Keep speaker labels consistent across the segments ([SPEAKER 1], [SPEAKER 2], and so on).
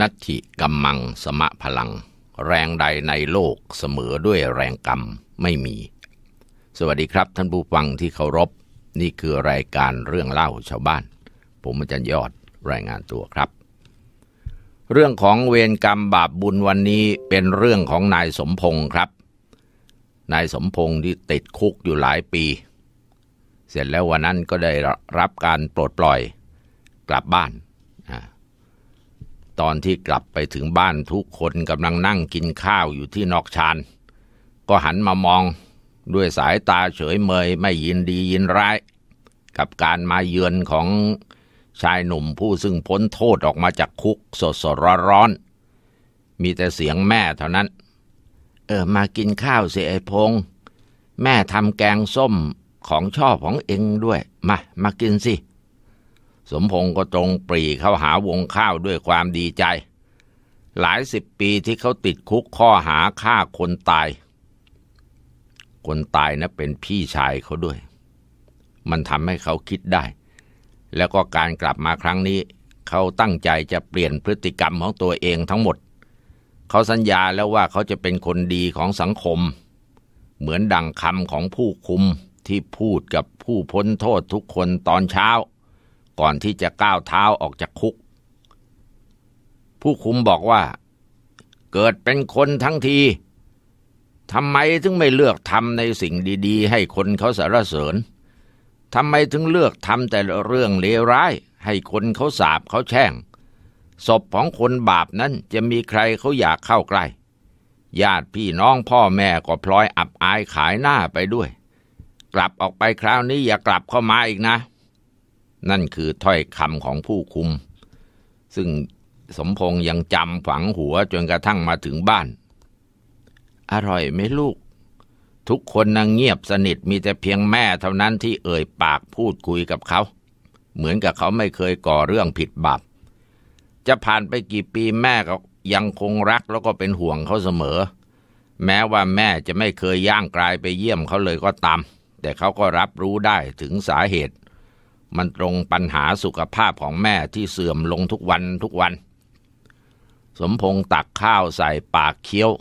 [SPEAKER 1] นัตถิกัมมังสมะพลัง แรงใดในโลกเสมอด้วยแรงกรรมไม่มี สวัสดีครับ ท่านผู้ฟังที่เคารพนี่คือรายการเรื่องเล่าชาวบ้าน ผมอาจารย์ยอดรายงานตัวครับ เรื่องของเวรกรรมบาปบุญวันนี้เป็นเรื่องของนายสมพงศ์ครับ นายสมพงศ์ที่ติดคุกอยู่หลายปี เสร็จแล้ววันนั้นก็ได้รับการปลดปล่อยกลับบ้านตอนที่กลับไปถึงบ้านทุกคนกำลังนั่งกินข้าวอยู่ที่นอกชานก็หันมามองด้วยสายตาเฉยเมยไม่ยินดียินร้าย กับการมาเยือนของชายหนุ่มผู้ซึ่งพ้นโทษออกมาจากคุกสดสดร้อนร้อน มีแต่เสียงแม่เท่านั้น เออมากินข้าวเสียไอพง แม่ทำแกงส้มของชอบของเองด้วย มามากินสิสมพงศ์ก็จงปรีเข้าหาวงข้าวด้วยความดีใจ หลายสิบปีที่เขาติดคุกข้อหาฆ่าคนตาย คนตายนะเป็นพี่ชายเขาด้วย มันทำให้เขาคิดได้ แล้วก็การกลับมาครั้งนี้ เขาตั้งใจจะเปลี่ยนพฤติกรรมของตัวเองทั้งหมด เขาสัญญาแล้วว่าเขาจะเป็นคนดีของสังคม เหมือนดังคำของผู้คุม ที่พูดกับผู้พ้นโทษทุกคนตอนเช้าก่อนที่จะก้าวเท้าออกจากคุก ผู้คุมบอกว่า เกิดเป็นคนทั้งทีทำไมถึงไม่เลือกทำในสิ่งดี ๆให้คนเขาสารเสริญทำไมถึงเลือกทำแต่เรื่องเลวร้าย ให้คนเขาสาบเขาแช่งศพของคนบาปนั้นจะมีใครเขาอยากเข้าใกล้ญาติพี่น้องพ่อแม่ก็พลอยอับอายขายหน้าไปด้วย กลับออกไปคราวนี้อย่ากลับเข้ามาอีกนะนั่นคือถ้อยคำของผู้คุม ซึ่งสมพงษ์ยังจำฝังหัวจนกระทั่งมาถึงบ้าน อร่อยไหมลูก ทุกคนนั่งเงียบสนิทมีแต่เพียงแม่เท่านั้นที่เอ่ยปากพูดคุยกับเขา เหมือนกับเขาไม่เคยก่อเรื่องผิดบาปจะผ่านไปกี่ปีแม่ก็ยังคงรักแล้วก็เป็นห่วงเขาเสมอ แม้ว่าแม่จะไม่เคยย่างกลายไปเยี่ยมเขาเลยก็ตาม แต่เขาก็รับรู้ได้ถึงสาเหตุมันตรงปัญหาสุขภาพของแม่ที่เสื่อมลงทุกวันทุกวัน สมพงษ์ตักข้าวใส่ปากเคี้ยว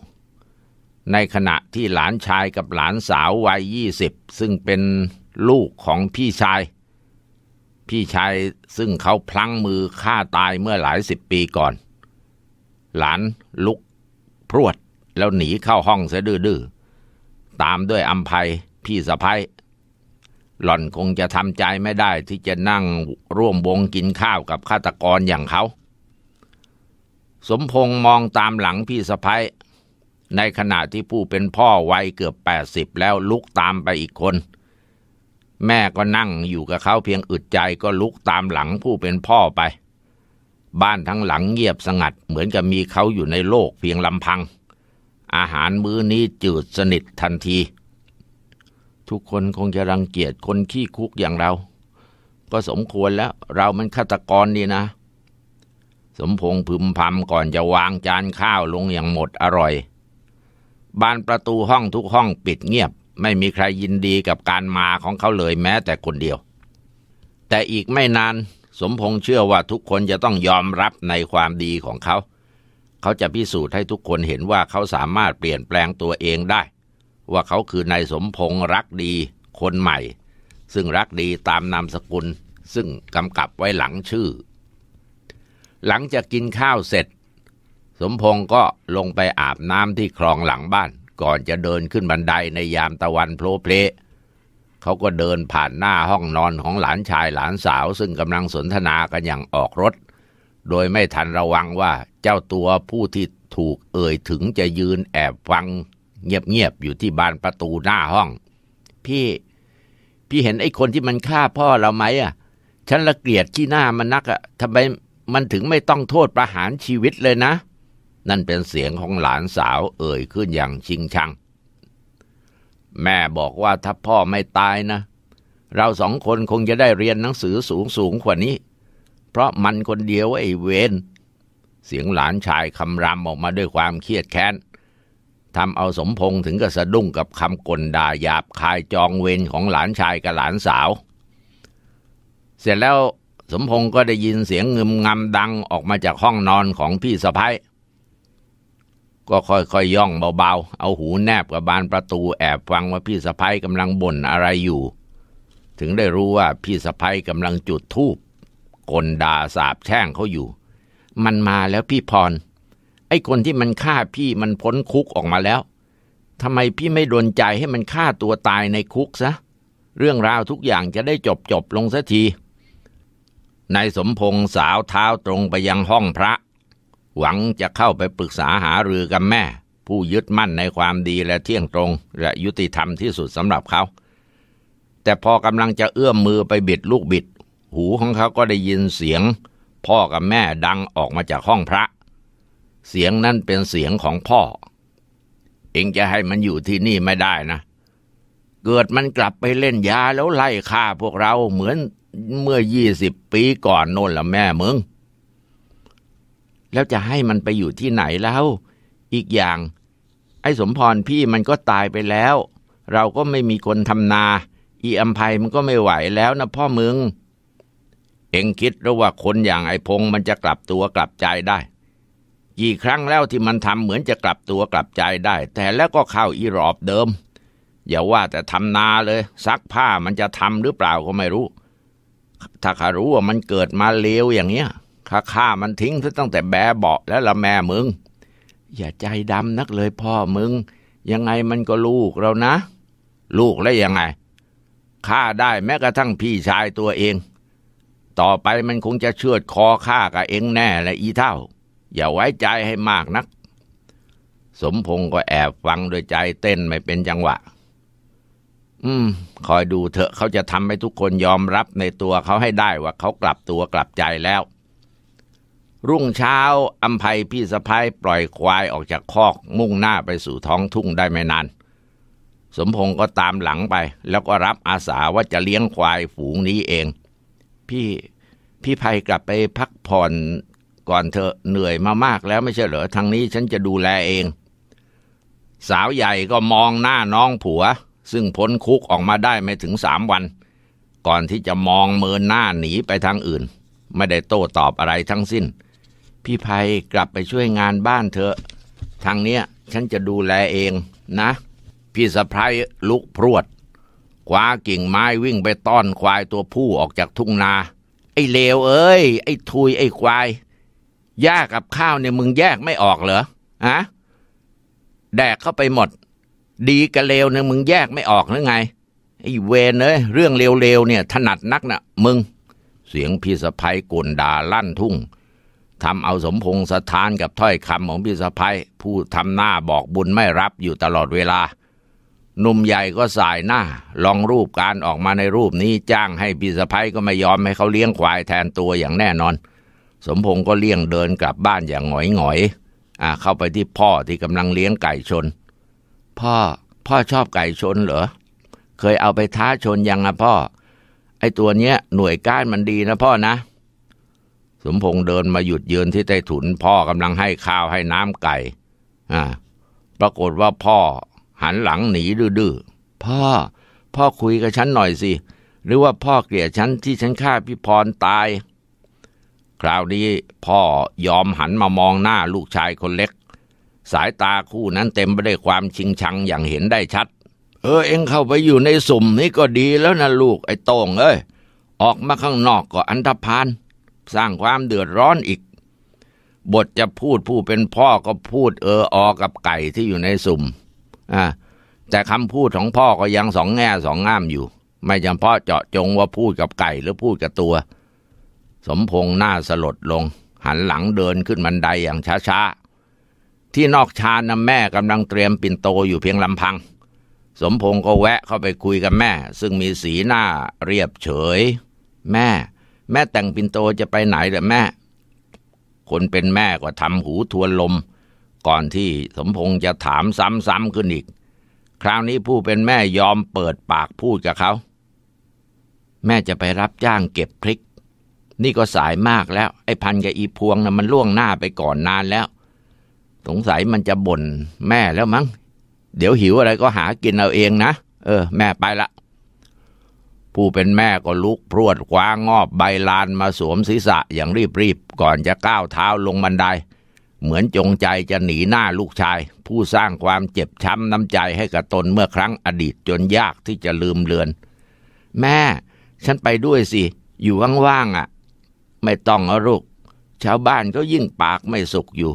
[SPEAKER 1] ในขณะที่หลานชายกับหลานสาววัยยี่สิบซึ่งเป็นลูกของพี่ชาย พี่ชายซึ่งเขาพลั้งมือฆ่าตายเมื่อหลายสิบปีก่อน หลานลุกพรวดแล้วหนีเข้าห้องเสดื้อตามด้วยอัมภัยพี่สะพ้ายหล่อนคงจะทำใจไม่ได้ที่จะนั่งร่วมวงกินข้าวกับฆาตกรอย่างเขา สมพงษ์มองตามหลังพี่สะพ้ยในขณะที่ผู้เป็นพ่อวัยเกือบแปดสิบแล้วลุกตามไปอีกคน แม่ก็นั่งอยู่กับเขาเพียงอึดใจก็ลุกตามหลังผู้เป็นพ่อไป บ้านทั้งหลังเงียบสงัด เหมือนกับมีเขาอยู่ในโลกเพียงลำพัง อาหารมื้อนี้จืดสนิททันทีทุกคนคงจะรังเกียจคนขี้คุกอย่างเรา ก็สมควรแล้วเรามันฆาตกรดีนะ สมพงษ์พึมพำก่อนจะวางจานข้าวลงอย่างหมดอร่อย บานประตูห้องทุกห้องปิดเงียบ ไม่มีใครยินดีกับการมาของเขาเลยแม้แต่คนเดียว แต่อีกไม่นานสมพงษ์เชื่อว่าทุกคนจะต้องยอมรับในความดีของเขา เขาจะพิสูจน์ให้ทุกคนเห็นว่าเขาสามารถเปลี่ยนแปลงตัวเองได้ว่าเขาคือนายสมพงษ์รักดีคนใหม่ ซึ่งรักดีตามนามสกุลซึ่งกำกับไว้หลังชื่อ หลังจากกินข้าวเสร็จ สมพงษ์ก็ลงไปอาบน้ำที่คลองหลังบ้าน ก่อนจะเดินขึ้นบันไดในยามตะวันโพล่เพลเขาก็เดินผ่านหน้าห้องนอนของหลานชายหลานสาวซึ่งกำลังสนทนากันอย่างออกรถ โดยไม่ทันระวังว่าเจ้าตัวผู้ที่ถูกเอ่ยถึงจะยืนแอบฟังเงียบๆ อยู่ที่บานประตูหน้าห้อง พี่ พี่เห็นไอ้คนที่มันฆ่าพ่อเราไหมอ่ะ ฉันละเกลียดที่หน้ามันนักอ่ะทำไม มันถึงไม่ต้องโทษประหารชีวิตเลยนะ นั่นเป็นเสียงของหลานสาว เอ่ย ขึ้นอย่างชิงชัง แม่บอกว่าถ้าพ่อไม่ตายนะ เราสองคนคงจะได้เรียนหนังสือสูงสูงกว่านี้ เพราะมันคนเดียว ไอ้เวนเสียงหลานชายคำรามออกมาด้วยความเครียดแค้นทำเอาสมพงษ์ถึงกับสะดุ้งกับคำกลด่าหยาบคายจองเวรของหลานชายกับหลานสาว เสร็จแล้วสมพงษ์ก็ได้ยินเสียงเงึมงำดังออกมาจากห้องนอนของพี่สะพ้ายก็ค่อยๆยย่องเบา ๆ เอาหูแนบกับบานประตูแอบ ฟังว่าพี่สะพ้ายกำลังบ่นอะไรอยู่ ถึงได้รู้ว่าพี่สะพ้ายกำลังจุดธูปกลด่าสาบแช่งเขาอยู่ มันมาแล้วพี่พรไอ้คนที่มันฆ่าพี่มันพ้นคุกออกมาแล้ว ทำไมพี่ไม่ดนใจให้มันฆ่าตัวตายในคุกซะเรื่องราวทุกอย่างจะได้จบจบลงสักทีนายสมพงษ์สาวเท้าตรงไปยังห้องพระ หวังจะเข้าไปปรึกษาหารือกับแม่ ผู้ยึดมั่นในความดีและเที่ยงตรงและยุติธรรมที่สุดสำหรับเขา แต่พอกำลังจะเอื้อมมือไปบิดลูกบิด หูของเขาก็ได้ยินเสียงพ่อกับแม่ดังออกมาจากห้องพระเสียงนั่นเป็นเสียงของพ่อ เองจะให้มันอยู่ที่นี่ไม่ได้นะ เกิดมันกลับไปเล่นยาแล้วไล่ฆ่าพวกเราเหมือนเมื่อยี่สิบปีก่อนโน่นละแม่มึง แล้วจะให้มันไปอยู่ที่ไหนแล้ว อีกอย่าง ไอ้สมพรพี่มันก็ตายไปแล้ว เราก็ไม่มีคนทำนา อีอัมภัยมันก็ไม่ไหวแล้วนะพ่อมึงเอ็งคิดหรือว่าคนอย่างไอ้พงมันจะกลับตัวกลับใจได้กี่ครั้งแล้วที่มันทำเหมือนจะกลับตัวกลับใจได้ แต่แล้วก็เข้าอีรอบเดิม อย่าว่าแต่ทำนาเลยซักผ้ามันจะทำหรือเปล่าก็ไม่รู้ ถ้าข้ารู้ว่ามันเกิดมาเลวอย่างเนี้ยข้าฆ่ามันทิ้งตั้งแต่แบเบาแล้วละแม่มึง อย่าใจดำนักเลยพ่อมึง ยังไงมันก็ลูกเรานะ ลูกแล้วยังไงฆ่าได้แม้กระทั่งพี่ชายตัวเอง ต่อไปมันคงจะเชือดคอฆ่ากับเองแน่และอีเท่าอย่าไว้ใจให้มากนัก สมพงศ์ก็แอบฟังโดยใจเต้นไม่เป็นจังหวะ อืม คอยดูเถอะเขาจะทำให้ทุกคนยอมรับในตัวเขาให้ได้ว่าเขากลับตัวกลับใจแล้ว รุ่งเช้าอัมภัยพี่สะพ้ายปล่อยควายออกจากคอกมุ่งหน้าไปสู่ท้องทุ่งได้ไม่นาน สมพงศ์ก็ตามหลังไปแล้วก็รับอาสาว่าจะเลี้ยงควายฝูงนี้เอง พี่ พี่ภัยกลับไปพักผ่อนก่อนเธอเหนื่อยมามากแล้วไม่ใช่เหรอทางนี้ฉันจะดูแลเอง สาวใหญ่ก็มองหน้าน้องผัว ซึ่งพ้นคุกออกมาได้ไม่ถึงสามวัน ก่อนที่จะมองเมินหน้าหนีไปทางอื่น ไม่ได้โต้ตอบอะไรทั้งสิ้นพี่ภัยกลับไปช่วยงานบ้านเธอทางเนี้ยฉันจะดูแลเองนะ พี่สะพายลุกพรวดคว้ากิ่งไม้วิ่งไปต้อนควายตัวผู้ออกจากทุ่งนา ไอ้เลวเอ้ย ไอ้ทุยไอ้ควายหญ้ากับข้าวเนี่ยมึงแยกไม่ออกเหรออะแดกเข้าไปหมด ดีกับเลวเนี่ยมึงแยกไม่ออกหรือไงไอ้เวรเอ้ยเรื่องเลวๆเนี่ยถนัดนักนะ่ะมึงเสียงพี่สะพ้ยกุนด่าลั่นทุ่งทำเอาสมพงษ์สถานกับถ้อยคำของพี่สะพ้ยผู้ทำหน้าบอกบุญไม่รับอยู่ตลอดเวลาหนุ่มใหญ่ก็สายหน้า ลองรูปการออกมาในรูปนี้จ้างให้พี่สะพ้ยก็ไม่ยอมให้เขาเลี้ยงควายแทนตัวอย่างแน่นอนสมพงศ์ก็เลี่ยงเดินกลับบ้านอย่างหงอยหงอยอ่า เข้าไปที่พ่อที่กำลังเลี้ยงไก่ชน พ่อ พ่อชอบไก่ชนเหรอ เคยเอาไปท้าชนยังอะพ่อ ไอตัวเนี้ยหน่วยก้านมันดีนะพ่อนะ สมพงศ์เดินมาหยุดยืนที่ใต้ถุนพ่อกำลังให้ข้าวให้น้ำไก่ อ่า ปรากฏว่าพ่อ หันหลังหนีดื้อๆพ่อ พ่อคุยกับฉันหน่อยสิ หรือว่าพ่อเกลียดฉันที่ฉันฆ่าพี่พรตายคราวนี้พ่อยอมหันมามองหน้าลูกชายคนเล็ก สายตาคู่นั้นเต็มไปด้วยความชิงชังอย่างเห็นได้ชัด เออเอ็งเข้าไปอยู่ในสุ่มนี่ก็ดีแล้วนะลูกไอ้โต้งเอ้ยออกมาข้างนอกก็อันธพาลสร้างความเดือดร้อนอีก บทจะพูดผู้เป็นพ่อก็พูดเออ ออกับไก่ที่อยู่ในสุ่มอ่าแต่คำพูดของพ่อก็ยังสองแง่สองง่ามอยู่ ไม่จำเพาะเจาะจงว่าพูดกับไก่หรือพูดกับตัวสมพงษ์หน้าสลดลง หันหลังเดินขึ้นบันไดอย่างช้าๆ ที่นอกชานนำแม่กำลังเตรียมปิ่นโตอยู่เพียงลำพัง สมพงษ์ก็แวะเข้าไปคุยกับแม่ ซึ่งมีสีหน้าเรียบเฉย แม่ แม่แต่งปิ่นโตจะไปไหนเหรอแม่ คนเป็นแม่ก็ทำหูทวนลม ก่อนที่สมพงษ์จะถามซ้ำๆขึ้นอีก คราวนี้ผู้เป็นแม่ยอมเปิดปากพูดกับเขา แม่จะไปรับจ้างเก็บพริกนี่ก็สายมากแล้ว ไอ้พันกับอีพวงนะ่ะมันล่วงหน้าไปก่อนนานแล้ว สงสัยมันจะบ่นแม่แล้วมั้ง เดี๋ยวหิวอะไรก็หากินเอาเองนะ เออแม่ไปละผู้เป็นแม่ก็ลุกพรวดคว้างอบใบลานมาสวมศีรษะอย่างรีบรีบก่อนจะก้าวเท้าลงบันได เหมือนจงใจจะหนีหน้าลูกชาย ผู้สร้างความเจ็บช้ำน้ำใจให้กับตนเมื่อครั้งอดีตจนยากที่จะลืมเลือน แม่ ฉันไปด้วยสิอยู่ว่างๆอะ่ะไม่ต้องอะลูก ชาวบ้านก็ยิ่งปากไม่สุกอยู่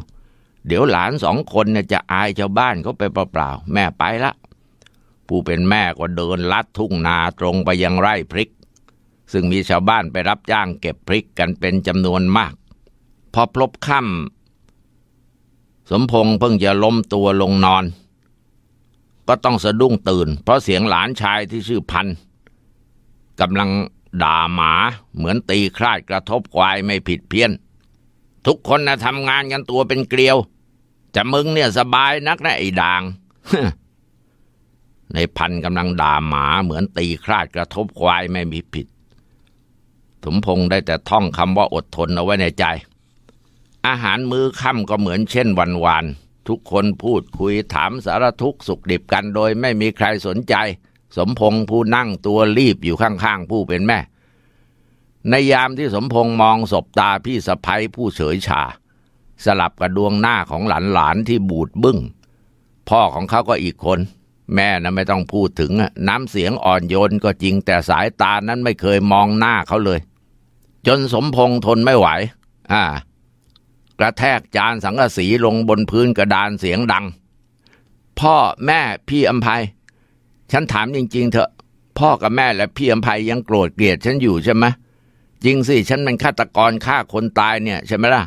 [SPEAKER 1] เดี๋ยวหลานสองคนเนี่ยจะอายชาวบ้านเขาไปเปล่าๆ แม่ไปละผู้เป็นแม่ก็เดินลัดทุ่งนาตรงไปยังไร่พริก ซึ่งมีชาวบ้านไปรับจ้าง เก็บพริกกันเป็นจำนวนมาก พอพลบค่ำสมพงษ์เพิ่งจะล้มตัวลงนอน ก็ต้องสะดุ้งตื่น เพราะเสียงหลานชายที่ชื่อพันกำลังด่าหมาเหมือนตีคลาดกระทบควายไม่ผิดเพี้ยน ทุกคนนะทำงานกันตัวเป็นเกลียว จะมึงเนี่ยสบายนักนะไอ้ด่างในพันกำลังด่าหมาเหมือนตีคลาดกระทบควายไม่มีผิดสมพงษ์ได้แต่ท่องคำว่าอดทนเอาไว้ในใจ อาหารมื้อค่ำก็เหมือนเช่น วันวานทุกคนพูดคุยถามสารทุกข์ สุขดิบกันโดยไม่มีใครสนใจสมพงษ์ผู้นั่งตัวรีบอยู่ข้างๆ ผู้เป็นแม่ ในยามที่สมพงษ์มองศพตาพี่สะพ้ยผู้เฉยชา สลับกับดวงหน้าของหลานๆที่บูดบึง้งพ่อของเขาก็อีกคน แม่นะไม่ต้องพูดถึงน้ำเสียงอ่อนโยนก็จริงแต่สายตานั้นไม่เคยมองหน้าเขาเลย จนสมพงษ์ทนไม่ไหวอ่ากระแทกจานสังกะสีลงบนพื้นกระดานเสียงดัง พ่อแม่พี่อัมภัยฉันถามจริง ๆเถอะ พ่อกับแม่และพี่อัมภัยยังโกรธเกลียดฉันอยู่ใช่ไหมจริงสิฉันเป็นฆาตกรฆ่าคนตายเนี่ย ใช่ไหมล่ะ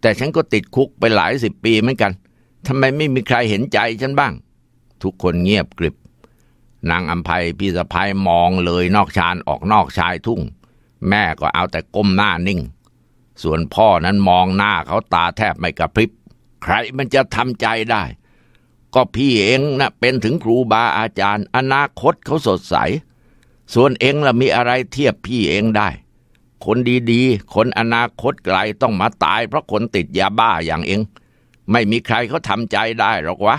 [SPEAKER 1] แต่ฉันก็ติดคุกไปหลายสิบปีเหมือนกันทำไมไม่มีใครเห็นใจฉันบ้าง ทุกคนเงียบกริบนางอัมภัยพี่สะพายมองเลยนอกชานออกนอกชายทุ่ง แม่ก็เอาแต่ก้มหน้านิ่ง ส่วนพ่อนั้นมองหน้าเขาตาแทบไม่กระพริบใครมันจะทำใจได้ก็พี่เองนะเป็นถึงครูบาอาจารย์ อนาคตเขาสดใส ส่วนเองละมีอะไรเทียบพี่เองได้ คนดี ๆ คนอนาคตไกลต้องมาตาย เพราะคนติดยาบ้าอย่างเอง ไม่มีใครเขาทำใจได้หรอกวะ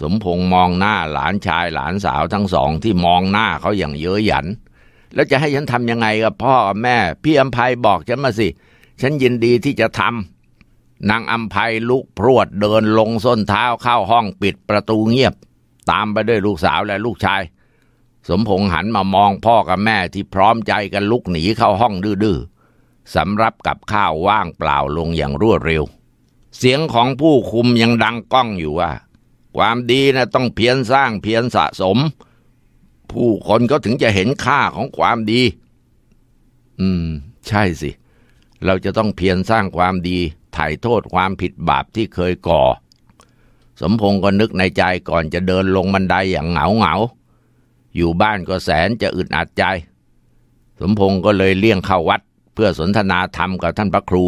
[SPEAKER 1] สมพงษ์มองหน้าหลานชายหลานสาวทั้งสองที่มองหน้าเขาอย่างเย้ยหยัน แล้วจะให้ฉันทำยังไงกับพ่อแม่พี่อัมภัยบอกฉันมาสิฉันยินดีที่จะทำนางอัมภัยลุกพรวดเดินลงส้นเท้าเข้าห้องปิดประตูเงียบ ตามไปด้วยลูกสาวและลูกชาย สมพงษ์หันมามองพ่อกับแม่ที่พร้อมใจกันลุกหนีเข้าห้องดื้อๆสำรับกับข้าวว่างเปล่าลงอย่างรวดเร็ว เสียงของผู้คุมยังดังก้องอยู่ว่าความดีนะต้องเพียรสร้างเพียรสะสม ผู้คนก็ถึงจะเห็นค่าของความดี อืมใช่สิ เราจะต้องเพียรสร้างความดีถ่ายโทษความผิดบาปที่เคยก่อ สมพงศ์ก็นึกในใจก่อนจะเดินลงบันไดอย่างเหงาเหงาอยู่บ้านก็แสนจะอึดอัดใจ สมพงศ์ก็เลยเลี่ยงเข้าวัด เพื่อสนทนาธรรมกับท่านพระครู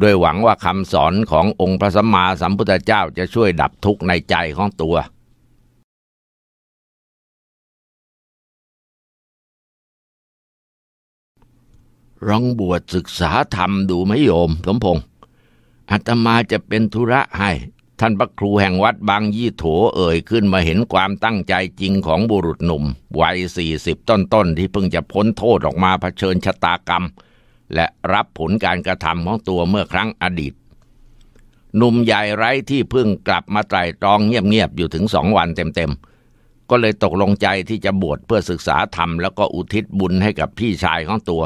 [SPEAKER 1] ด้วยหวังว่าคำสอนขององค์พระสัมมาสัมพุทธเจ้าจะช่วยดับทุกข์ในใจของตัวรองบวชศึกษาธรรมดูไหมโยมสมพงศ์อาตมาจะเป็นธุระให้ท่านพระครูแห่งวัดบางยี่โถเอ่ยขึ้นมาเห็นความตั้งใจจริงของบุรุษหนุ่ม วัยสี่สิบต้น ๆ ที่เพิ่งจะพ้นโทษออกมาเผชิญชะตากรรม และรับผลการกระทำของตัวเมื่อครั้งอดีต หนุ่มใหญ่ไร้ที่เพิ่งกลับมาไตรตรองเงียบๆอยู่ถึงสองวันเต็ม ๆ ก็เลยตกลงใจที่จะบวชเพื่อศึกษาธรรมแล้วก็อุทิศบุญให้กับพี่ชายของตัว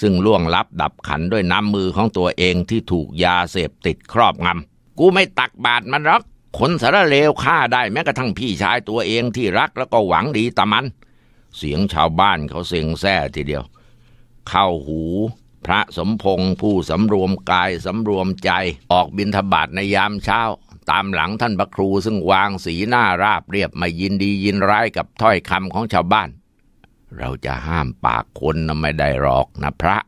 [SPEAKER 1] ซึ่งล่วงลับดับขันด้วยน้ำมือของตัวเองที่ถูกยาเสพติดครอบงำ กูไม่ตักบาดมันหรอกขนสารเลวฆ่าได้แม้กระทั่งพี่ชายตัวเองที่รักแล้วก็หวังดีต่มัน เสียงชาวบ้านเขาเซ็งแซ่ทีเดียว เข้าหูพระสมพงษ์ผู้สำรวมกายสำรวมใจออกบินทบาทในยามเช้า ตามหลังท่านพระครูซึ่งวางสีหน้าราบเรียบไม่ยินดียินร้ายกับถ้อยคำของชาวบ้านเราจะห้ามปากคนนะไม่ได้หรอกนะพระ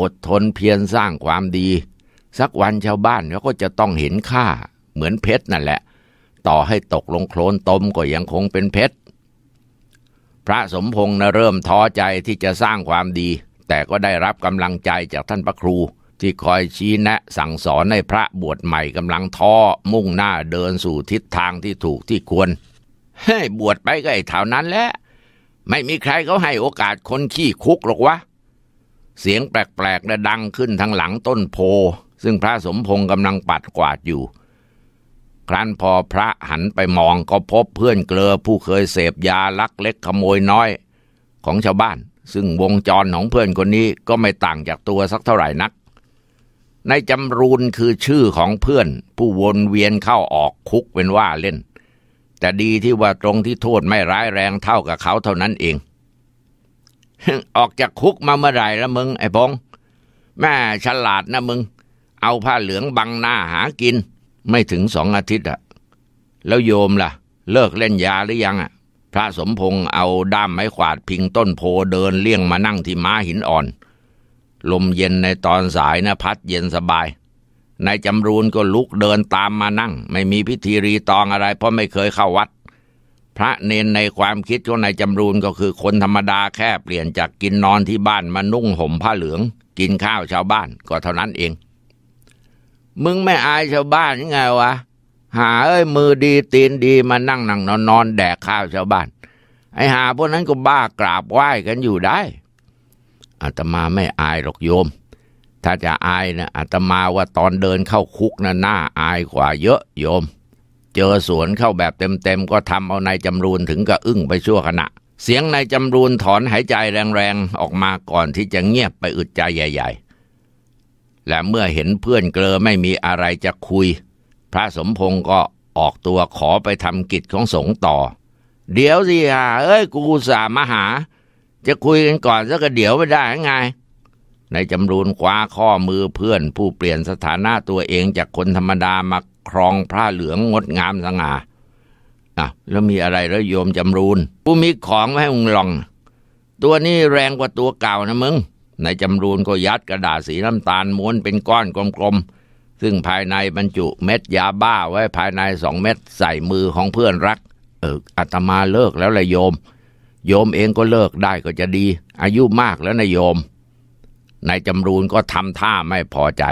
[SPEAKER 1] อดทนเพียรสร้างความดี สักวันชาวบ้านเขาก็จะต้องเห็นค่าเหมือนเพชรนั่นแหละ ต่อให้ตกลงโคลนตมก็ยังคงเป็นเพชรพระสมพงษ์นะเริ่มท้อใจที่จะสร้างความดี แต่ก็ได้รับกำลังใจจากท่านพระครูที่คอยชี้แนะ สั่งสอนให้พระบวชใหม่กำลังท้อมุ่งหน้าเดินสู่ทิศทางที่ถูกที่ควร ให้บวชไปก็ไอ้เท่านั้นแหละไม่มีใครเขาให้โอกาสคนขี้คุกหรอกวะเสียงแปลกๆและดังขึ้นทางหลังต้นโพ ซึ่งพระสมพงษ์กำลังปัดกวาดอยู่ ครั้นพอพระหันไปมองก็พบเพื่อนเกลือผู้เคยเสพยาลักเล็กขโมยน้อยของชาวบ้าน ซึ่งวงจรของเพื่อนคนนี้ก็ไม่ต่างจากตัวสักเท่าไหร่นัก ในจำรูนคือชื่อของเพื่อน ผู้วนเวียนเข้าออกคุกเป็นว่าเล่นแต่ดีที่ว่าตรงที่โทษไม่ร้ายแรงเท่ากับเขาเท่านั้นเองออกจากคุกมาเมื่อไหร่ละมึง ไอ้พงแม่ฉลาดนะมึง เอาผ้าเหลืองบังหน้าหากิน ไม่ถึงสองอาทิตย์อะแล้วโยมล่ะ เลิกเล่นยาหรือยังอะพระสมพงษ์เอาด้ามไม้ขวาดพิงต้นโพเดินเลี่ยงมานั่งที่ม้าหินอ่อนลมเย็นในตอนสายนะพัดเย็นสบายนายจำรูนก็ลุกเดินตามมานั่ง ไม่มีพิธีรีตองอะไรเพราะไม่เคยเข้าวัด พระเนนในความคิดของนายจำรูนก็คือคนธรรมดาแค่เปลี่ยนจากกินนอนที่บ้านมานุ่งห่มผ้าเหลือง กินข้าวชาวบ้าน ก็เท่านั้นเอง มึงไม่อายชาวบ้านยังไงวะหาเอ้ยมือดีตีนดีมานั่งนั่งนอนนอนแดกข้าวชาวบ้านไอหาพวกนั้นก็บ้ากราบไหว้กันอยู่ได้อาตมาไม่อายหรอกโยมถ้าจะอายนะอาตมาว่าตอนเดินเข้าคุกนะหน้า อายกว่าเยอะ โยม เจอสวนเข้าแบบเต็ม ๆ ก็ทำเอานายจำรูนถึงกับอึ้งไปชั่วขณะ เสียงนายจำรูน ถอนหายใจแรง ๆ ออกมาก่อนที่จะเงียบไปอึดใจใหญ่ ๆ และเมื่อเห็นเพื่อนเกลอไม่มีอะไรจะคุย พระสมพงศ์ก็ออกตัวขอไปทำกิจของสงฆ์ต่อ เดี๋ยวสิฮะเอ้ย กูสามาหา จะคุยกันก่อนสักเดี๋ยวไม่ได้ไงนายจำรูนคว้าข้อมือเพื่อนผู้เปลี่ยนสถานะตัวเองจากคนธรรมดามาครองพระเหลืองงดงามสง่าอ่ะแล้วมีอะไรแล้วโยมจำรูนผู้มีของไว้ให้องลอง ตัวนี้แรงกว่าตัวเก่านะมึงนายจำรูนก็ยัดกระดาษสีน้ำตาลม้วนเป็นก้อนกลมๆ ซึ่งภายในบรรจุเม็ดยาบ้าไว้ภายในสองเม็ดใส่มือของเพื่อนรัก เอออาตมาเลิกแล้วละโยม โยมเองก็เลิกได้ก็จะดี อายุมากแล้วนะโยมนายจำรูนก็ทำท่าไม่พอใจ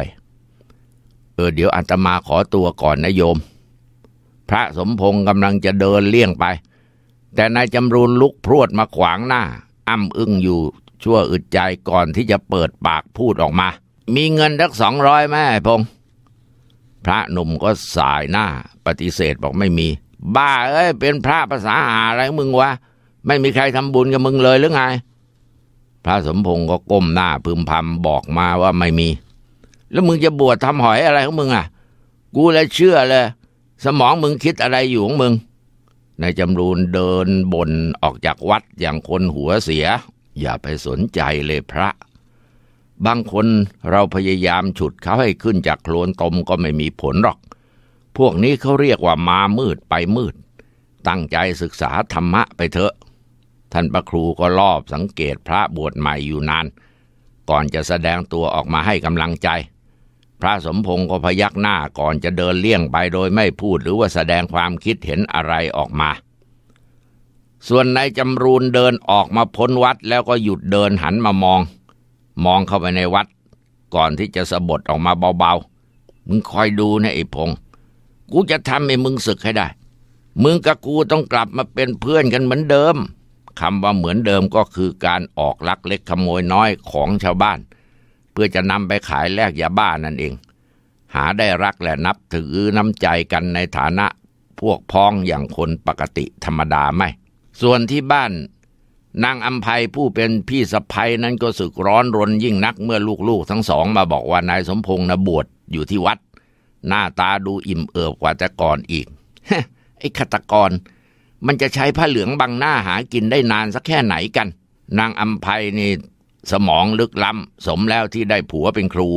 [SPEAKER 1] เออเดี๋ยวอาตมาขอตัวก่อนนะโยม พระสมพงศ์กำลังจะเดินเลี่ยงไป แต่นายจำรูนลุกพรวดมาขวางหน้า อ้ำอึ้งอยู่ ชั่วอึดใจก่อนที่จะเปิดปากพูดออกมา มีเงินทักสองร้อยไหมพงพระหนุ่มก็สายหน้าปฏิเสธบอกไม่มี บ้าเอ้ยเป็นพระภาษาาอะไรมึงวะไม่มีใครทำบุญกับมึงเลยหรือไงพระสมพงศ์ก็ก้มหน้าพึมพำบอกมาว่าไม่มี แล้วมึงจะบวชทำหอยอะไรของมึง อ่ะ กูเลยเชื่อเลยสมองมึงคิดอะไรอยู่ของมึงนายจำรูนเดินบนออกจากวัดอย่างคนหัวเสีย อย่าไปสนใจเลยพระ บางคนเราพยายามฉุดเขาให้ขึ้นจากโคลนตมก็ไม่มีผลหรอก พวกนี้เขาเรียกว่ามามืดไปมืด ตั้งใจศึกษาธรรมะไปเถอะท่านพระครูก็รอบสังเกตพระบวชใหม่อยู่นานก่อนจะแสดงตัวออกมาให้กำลังใจ พระสมพงศ์ก็พยักหน้าก่อนจะเดินเลี่ยงไปโดยไม่พูดหรือว่าแสดงความคิดเห็นอะไรออกมา ส่วนนายจำรูนเดินออกมาพ้นวัดแล้วก็หยุดเดินหันมามอง มองเข้าไปในวัดก่อนที่จะสะบดออกมาเบาๆ มึงคอยดูนะไอ้พงศ์กูจะทำให้มึงศึกให้ได้ มึงกับกูต้องกลับมาเป็นเพื่อนกันเหมือนเดิมคำว่าเหมือนเดิมก็คือการออกลักเล็กขโมยน้อยของชาวบ้าน เพื่อจะนำไปขายแลกยาบ้านั่นเอง หาได้รักและนับถือน้ำใจกันในฐานะพวกพ้องอย่างคนปกติธรรมดาไม่ส่วนที่บ้านนางอัมภัยผู้เป็นพี่สะพ้ยนั้นก็สึกร้อนรนยิ่งนักเมื่อลูกๆทั้งสองมาบอกว่านายสมพงษ์นะบวชอยู่ที่วัดหน้าตาดูอิ่มเอิบกว่าแต่ก่อนอีกไอ้ฆาตกรมันจะใช้ผ้าเหลืองบังหน้าหากินได้นานสักแค่ไหนกัน นางอัมภัยนี่สมองลึกล้ำสมแล้วที่ได้ผัวเป็นครู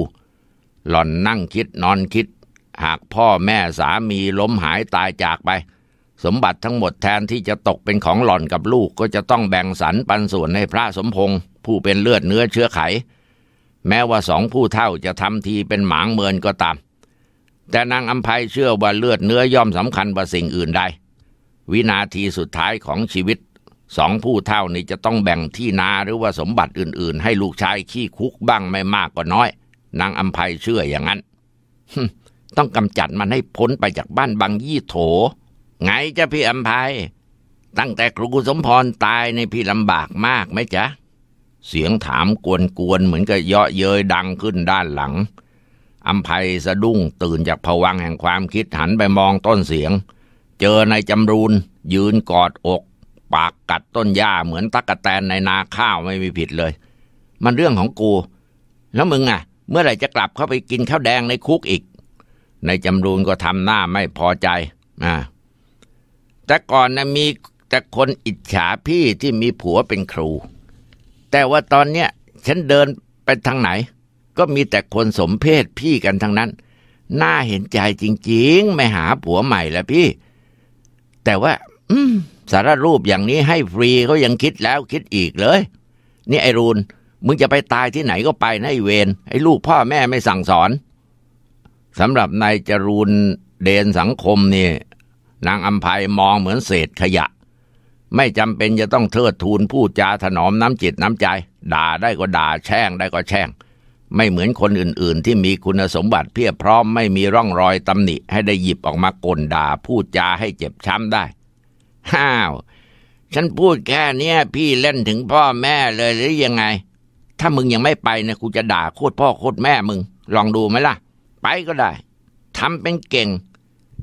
[SPEAKER 1] หล่อนนั่งคิดนอนคิด หากพ่อแม่สามีล้มหายตายจากไป สมบัติทั้งหมดแทนที่จะตกเป็นของหล่อนกับลูกก็จะต้องแบ่งสรรปันส่วนให้พระสมพงษ์ผู้เป็นเลือดเนื้อเชื้อไข แม้ว่าสองผู้เท่าจะทำทีเป็นหมางเมินก็ตาม แต่นางอัมภัยเชื่อว่าเลือดเนื้อย่อมสำคัญกว่าสิ่งอื่นใดวินาทีสุดท้ายของชีวิตสองผู้เท่านี้จะต้องแบ่งที่นาหรือว่าสมบัติอื่น ๆ ให้ลูกชายขี้คุกบ้างไม่มากก็น้อย นางอัมภัยเชื่ออย่างนั้นต้องกำจัดมันให้พ้นไปจากบ้านบางยี่โถ ไงจ้ะพี่อัมภัยตั้งแต่ครูสมพรตายในพี่ลำบากมากไหมจ๊ะ เสียงถามกวนๆเหมือนกับเยาะเย้ยดังขึ้นด้านหลังอัมภัยสะดุ้งตื่นจากผวังแห่งความคิดหันไปมองต้นเสียงเจอนายจำรูนยืนกอดอก ปากกัดต้นหญ้าเหมือนตะกะแตนในนาข้าวไม่มีผิดเลย มันเรื่องของกู แล้วมึงอ่ะ เมื่อไหร่จะกลับเข้าไปกินข้าวแดงในคุกอีกนายจำรูนก็ทำหน้าไม่พอใจอ่าแต่ก่อนนะมีแต่คนอิจฉาพี่ที่มีผัวเป็นครู แต่ว่าตอนเนี้ย ฉันเดินไปทางไหน ก็มีแต่คนสมเพศพี่กันทั้งนั้น น่าเห็นใจจริง ๆ ไม่หาผัวใหม่ แล้วพี่แต่ว่าอืสารรูปอย่างนี้ให้ฟรีเขายังคิดแล้วคิดอีกเลยนี่ไอรูนมึงจะไปตายที่ไหนก็ไปนะไอเวนไอลูกพ่อแม่ไม่สั่งสอนสำหรับนายจรูนเดนสังคมนี่ นางอัมภัยมองเหมือนเศษขยะ ไม่จำเป็นจะต้องเทิดทูนพูดจาถนอมน้ำจิตน้ำใจ ด่าได้ก็ด่าแช่งได้ก็แช่งไม่เหมือนคนอื่นๆ ที่มีคุณสมบัติเพียบพร้อมไม่มีร่องรอยตำหนิ ให้ได้หยิบออกมากลด่าพูดจาให้เจ็บช้ำได้ ห้าว ฉันพูดแค่นี้พี่เล่นถึงพ่อแม่เลยหรือยังไง ถ้ามึงยังไม่ไปนะกูจะด่าโคตรพ่อโคตรแม่มึง ลองดูไหมล่ะ ไปก็ได้ ทำเป็นเก่ง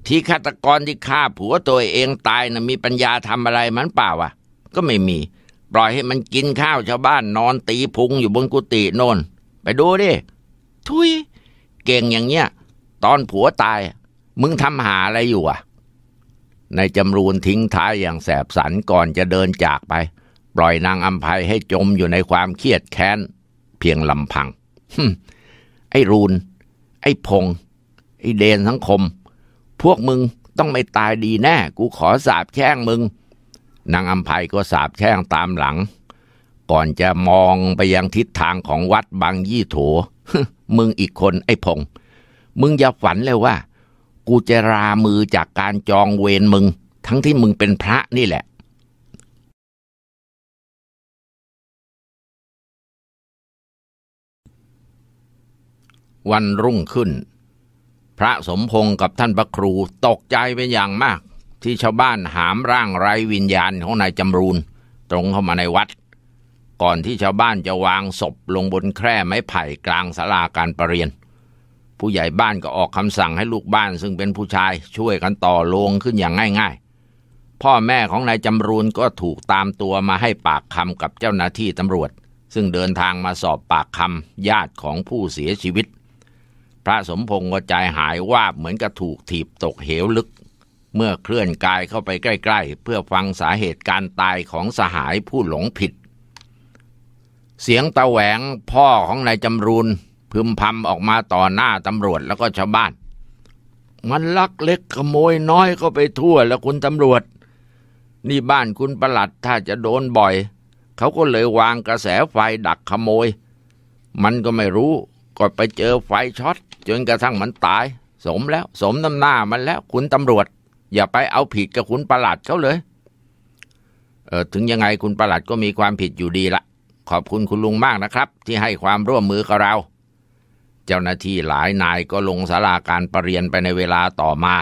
[SPEAKER 1] ที่ฆาตกรที่ฆ่าผัวตัวเองตายนะมีปัญญาทำอะไรมันเปล่าวะ ก็ไม่มี ปล่อยให้มันกินข้าวชาวบ้านนอนตีพุงอยู่บนกุฏิโน่นไปดูดิ ทุย เก่งอย่างเงี้ย ตอนผัวตาย มึงทำหาอะไรอยู่อ่ะนายจำรูนทิ้งท้ายอย่างแสบสันก่อนจะเดินจากไป ปล่อยนางอัมภัยให้จมอยู่ในความเครียดแค้น เพียงลำพัง ไอ้รูน ไอ้พง ไอ้เดนสังคม พวกมึงต้องไม่ตายดีแน่ กูขอสาบแช่งมึง นางอัมภัยก็สาบแช่งตามหลังก่อนจะมองไปยังทิศทางของวัดบางยี่ถัวมึงอีกคนไอ้พง มึงอย่าฝันเลยว่ากูจะรามือจากการจองเวรมึง ทั้งที่มึงเป็นพระนี่แหละ วันรุ่งขึ้น พระสมพงศ์กับท่านพระครูตกใจเป็นอย่างมาก ที่ชาวบ้านหามร่างไร้วิญญาณของนายจำรูน ตรงเข้ามาในวัดก่อนที่ชาวบ้านจะวางศพลงบนแคร่ไม้ไผ่กลางศาลาการประเรียน ผู้ใหญ่บ้านก็ออกคำสั่งให้ลูกบ้านซึ่งเป็นผู้ชายช่วยกันต่อโลงขึ้นอย่างง่ายๆ พ่อแม่ของนายจำรูนก็ถูกตามตัวมาให้ปากคำกับเจ้าหน้าที่ตำรวจ ซึ่งเดินทางมาสอบปากคำญาติของผู้เสียชีวิต พระสมพงศ์ก็ใจหายว่าเหมือนกับถูกถีบตกเหวลึก เมื่อเคลื่อนกายเข้าไปใกล้ ๆ เพื่อฟังสาเหตุการตายของสหายผู้หลงผิดเสียงตาแหวงพ่อของนายจำรูนพึมพำออกมาต่อหน้าตำรวจแล้วก็ชาวบ้าน มันลักเล็กขโมยน้อยก็ไปทั่วแล้วคุณตำรวจ นี่บ้านคุณประหลัดถ้าจะโดนบ่อย เขาก็เลยวางกระแสไฟดักขโมย มันก็ไม่รู้ ก็ไปเจอไฟช็อตจนกระทั่งมันตาย สมแล้ว สมน้ำหน้ามันแล้วคุณตำรวจ อย่าไปเอาผิดกับคุณประหลัดเขาเลยเออถึงยังไงคุณประหลัดก็มีความผิดอยู่ดีละขอบคุณคุณลุงมากนะครับ ที่ให้ความร่วมมือกับเรา เจ้าหน้าที่หลายนายก็ลงสาราการประเรียนไปในเวลาต่อมา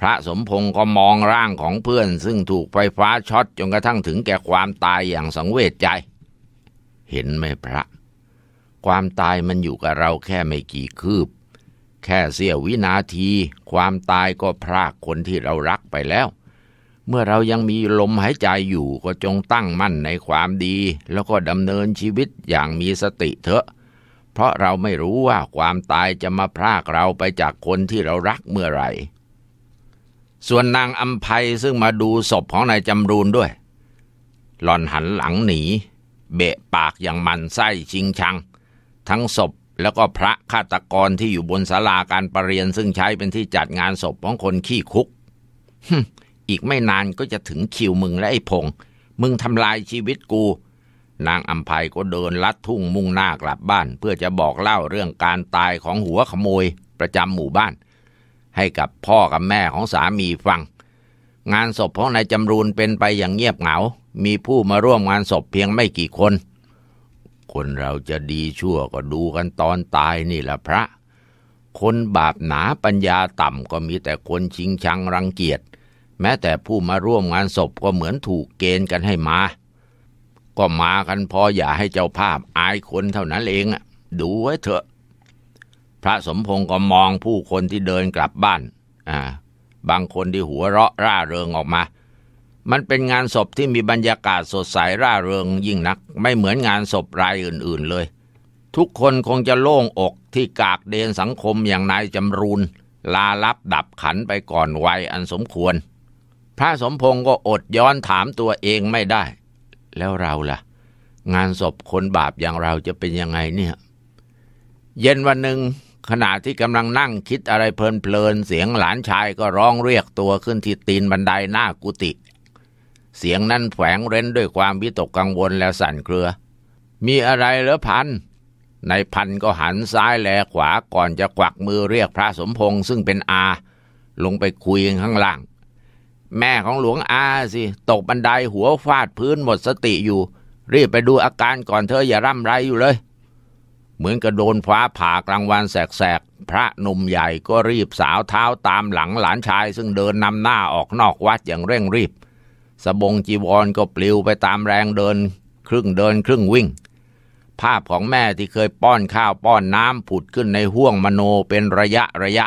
[SPEAKER 1] พระสมพงศ์ก็มองร่างของเพื่อนซึ่งถูกไฟฟ้าช็อตจนกระทั่งถึงแก่ความตายอย่างสังเวชใจ เห็นไหมพระ ความตายมันอยู่กับเราแค่ไม่กี่คืบ แค่เสี้ยววินาที ความตายก็พรากคนที่เรารักไปแล้วเมื่อเรายังมีลมหายใจอยู่ก็จงตั้งมั่นในความดี แล้วก็ดำเนินชีวิตอย่างมีสติเถอะ เพราะเราไม่รู้ว่าความตายจะมาพรากเราไปจากคนที่เรารักเมื่อไหร่ ส่วนนางอัมภัยซึ่งมาดูศพของนายจำรูนด้วยหล่อนหันหลังหนี เบะปากอย่างมันไส้ชิงชัง ทั้งศพแล้วก็พระฆาตกรที่อยู่บนศาลาการประเรียนซึ่งใช้เป็นที่จัดงานศพของคนขี้คุกอีกไม่นานก็จะถึงคิวมึงและไอ้พง มึงทำลายชีวิตกู นางอัมภัยก็เดินลัดทุ่งมุ่งหน้ากลับบ้าน เพื่อจะบอกเล่าเรื่องการตายของหัวขโมยประจำหมู่บ้าน ให้กับพ่อกับแม่ของสามีฟัง งานศพของนายจำรูนเป็นไปอย่างเงียบเหงา มีผู้มาร่วมงานศพเพียงไม่กี่คน คนเราจะดีชั่วก็ดูกันตอนตายนี่แหละพระ คนบาปหนาปัญญาต่ำก็มีแต่คนชิงชังรังเกียจแม้แต่ผู้มาร่วมงานศพก็เหมือนถูกเกณฑ์กันให้มา ก็มากันพออย่าให้เจ้าภาพอายคนเท่านั้นเองดูไว้เถอะ พระสมพงศ์ก็มองผู้คนที่เดินกลับบ้าน อ่า บางคนที่หัวเราะร่าเริงออกมา มันเป็นงานศพที่มีบรรยากาศสดใสร่าเริงยิ่งนัก ไม่เหมือนงานศพรายอื่นๆเลย ทุกคนคงจะโล่งอกที่กากเดนสังคมอย่างนายจำรูนลาลับดับขันไปก่อนวัยอันสมควรพระสมพงศ์ก็อดย้อนถามตัวเองไม่ได้ แล้วเราล่ะ งานศพคนบาปอย่างเราจะเป็นยังไงเนี่ย เย็นวันหนึ่งขณะที่กำลังนั่งคิดอะไรเพลินๆเสียงหลานชายก็ร้องเรียกตัวขึ้นที่ตีนบันไดหน้ากุฏิเสียงนั้นแฝงเร้นด้วยความวิตกกังวลและสั่นเครือ มีอะไรเหรอพันนายพันก็หันซ้ายแลขวาก่อนจะกวักมือเรียกพระสมพงษ์ซึ่งเป็นอา ลงไปคุยข้างล่างแม่ของหลวงอาสิ ตกบันไดหัวฟาดพื้นหมดสติอยู่รีบไปดูอาการก่อนเธออย่าร่ำไรอยู่เลย เหมือนกระโดนฟ้าผ่ากลางวันแสกๆพระหนุ่มใหญ่ก็รีบสาวเท้าตามหลังหลานชาย ซึ่งเดินนำหน้าออกนอกวัดอย่างเร่งรีบสบงจีวรก็ปลิวไปตามแรงเดิน ครึ่งเดินครึ่งวิ่ง ภาพของแม่ที่เคยป้อนข้าวป้อนน้ำผุดขึ้นในห้วงมโนเป็นระยะระยะ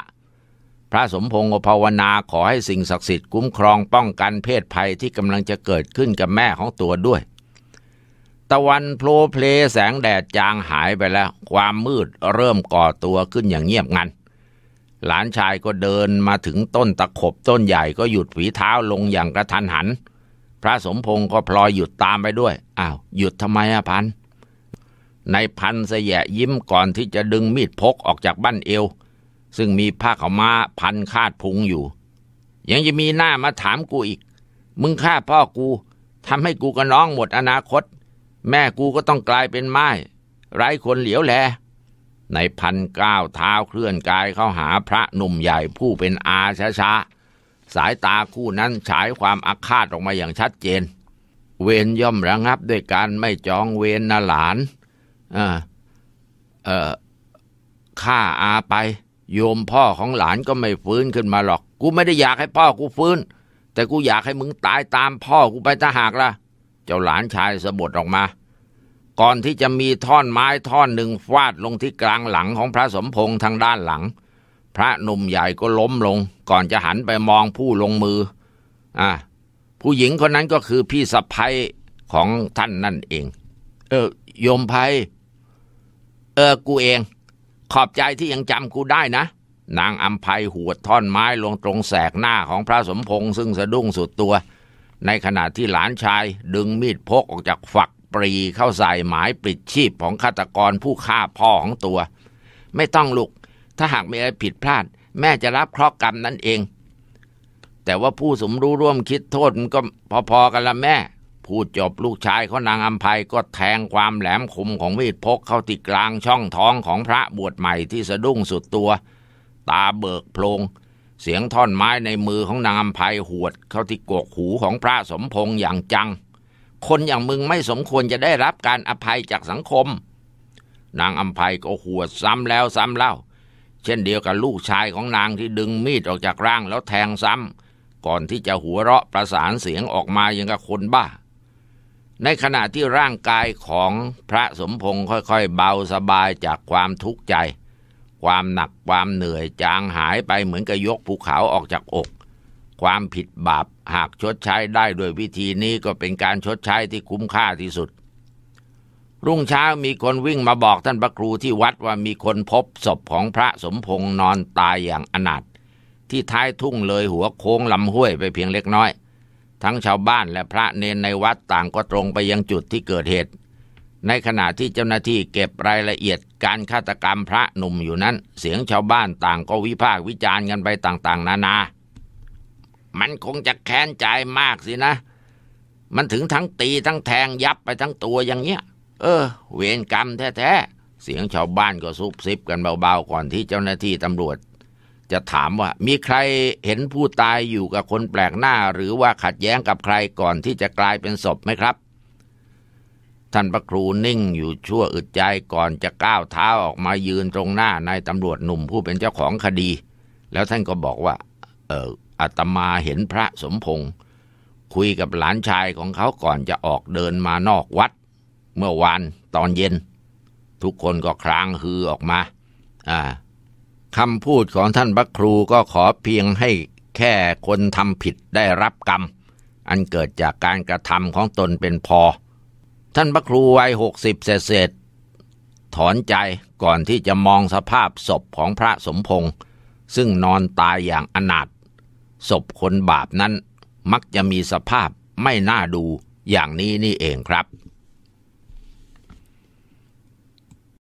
[SPEAKER 1] พระสมพงศ์ภาวนาขอให้สิ่งศักดิ์สิทธิ์คุ้มครองป้องกันเพศภัยที่กำลังจะเกิดขึ้นกับแม่ของตัวด้วย ตะวันโผล่เพลแสงแดดจางหายไปแล้ว ความมืดเริ่มก่อตัวขึ้นอย่างเงียบงันหลานชายก็เดินมาถึงต้นตะขบต้นใหญ่ก็หยุดฝีเท้าลงอย่างกระทันหัน พระสมพงศ์ก็พลอยหยุดตามไปด้วย อ้าวหยุดทำไมอะพันในพันเสยยิ้มก่อนที่จะดึงมีดพกออกจากบั้นเอวซึ่งมีผ้าขาวม้าพันคาดพุงอยู่ ยังจะมีหน้ามาถามกูอีก มึงฆ่าพ่อกู ทำให้กูกับน้องหมดอนาคต แม่กูก็ต้องกลายเป็นไม้ไร้คนเหลียวแล ในพันก้าวเท้าเคลื่อนกายเข้าหาพระหนุ่มใหญ่ผู้เป็นอาช้าาสายตาคู่นั้นฉายความอาฆาตออกมาอย่างชัดเจน เวนย่อมระงับด้วยการไม่จองเวนนหลานเออเออฆ่าอาไปโยมพ่อของหลานก็ไม่ฟื้นขึ้นมาหรอก กูไม่ได้อยากให้พ่อกูฟื้น แต่กูอยากให้มึงตายตามพ่อกูไป้าหากละ่ะเจ้าหลานชายสะบดออกมา ก่อนที่จะมีท่อนไม้ท่อนหนึ่งฟาดลงที่กลางหลังของพระสมพงษ์ทางด้านหลัง พระหนุ่มใหญ่ก็ล้มลง ก่อนจะหันไปมองผู้ลงมืออ่ะผู้หญิงคนนั้นก็คือพี่สะพ้ยของท่านนั่นเอง เออโยมภัยเออกูเองขอบใจที่ยังจำกูได้นะ นางอัมภัยหวดท่อนไม้ลงตรงแสกหน้าของพระสมพงษ์ซึ่งสะดุ้งสุดตัว ในขณะที่หลานชายดึงมีดพกออกจากฝักปรีเข้าใส่หมายปิดชีพของฆาตกรผู้ฆ่าพ่อของตัว ไม่ต้องลุกถ้าหากมีอะไรผิดพลาดแม่จะรับเคราะห์กรรมนั่นเอง แต่ว่าผู้สมรู้ร่วมคิดโทษมันก็พอๆกันละแม่พูดจบลูกชายเขานางอัมภัยก็แทงความแหลมคมของมีดพกเข้าติดกลางช่องท้องของพระบวชใหม่ที่สะดุ้งสุดตัว ตาเบิกโพลงเสียงท่อนไม้ในมือของนางอัมภัยหวด เข้าที่กกหูของพระสมพงษ์อย่างจัง คนอย่างมึงไม่สมควรจะได้รับการอภัยจากสังคม นางอัมภัยก็หวดซ้ำแล้วซ้ำเล่า เช่นเดียวกับลูกชายของนางที่ดึงมีดออกจากร่างแล้วแทงซ้ำก่อนที่จะหัวเราะประสานเสียงออกมาอย่างกับคนบ้าในขณะที่ร่างกายของพระสมพงศ์ค่อยๆ เบาสบายจากความทุกข์ใจ ความหนักความเหนื่อยจางหายไปเหมือนกับยกภูเขาออกจากอก ความผิดบาปหากชดใช้ได้โดวยวิธีนี้ก็เป็นการชดใช้ที่คุ้มค่าที่สุด รุ่งเช้ามีคนวิ่งมาบอกท่านพระครูที่วัดว่ามีคนพบศพของพระสมพงศ์นอนตายอย่างอนาถที่ท้ายทุ่งเลยหัวโค้งลำห้วยไปเพียงเล็กน้อยทั้งชาวบ้านและพระเนนในวัดต่างก็ตรงไปยังจุดที่เกิดเหตุ ในขณะที่เจ้าหน้าที่เก็บรายละเอียดการฆาตกรรมพระหนุ่มอยู่นั้น เสียงชาวบ้านต่างก็วิพากษ์วิจารณ์กันไปต่าง ๆ นานา มันคงจะแค้นใจมากสินะ มันถึงทั้งตีทั้งแทงยับไปทั้งตัวอย่างเนี้ย เออ เวรกรรมแท้ๆ เสียงชาวบ้านก็ซุบซิบกันเบาๆ ก่อนที่เจ้าหน้าที่ตำรวจจะถามว่ามีใครเห็นผู้ตายอยู่กับคนแปลกหน้า หรือว่าขัดแย้งกับใครก่อนที่จะกลายเป็นศพไหมครับท่านพระครูนิ่งอยู่ชั่วอึดใจก่อนจะก้าวเท้าออกมายืนตรงหน้านายตำรวจหนุ่มผู้เป็นเจ้าของคดี แล้วท่านก็บอกว่า เอออาตมาเห็นพระสมพงศ์คุยกับหลานชายของเขาก่อนจะออกเดินมานอกวัด เมื่อวานตอนเย็น ทุกคนก็ครางฮือออกมาอ่าคำพูดของท่านพระครูก็ขอเพียงให้แค่คนทำผิดได้รับกรรม อันเกิดจากการกระทำของตนเป็นพอ ท่านพระครูวัยหกสิบเศษถอนใจก่อนที่จะมองสภาพศพของพระสมพงษ์ซึ่งนอนตายอย่างอนาถศพคนบาปนั้นมักจะมีสภาพไม่น่าดูอย่างนี้นี่เองครับ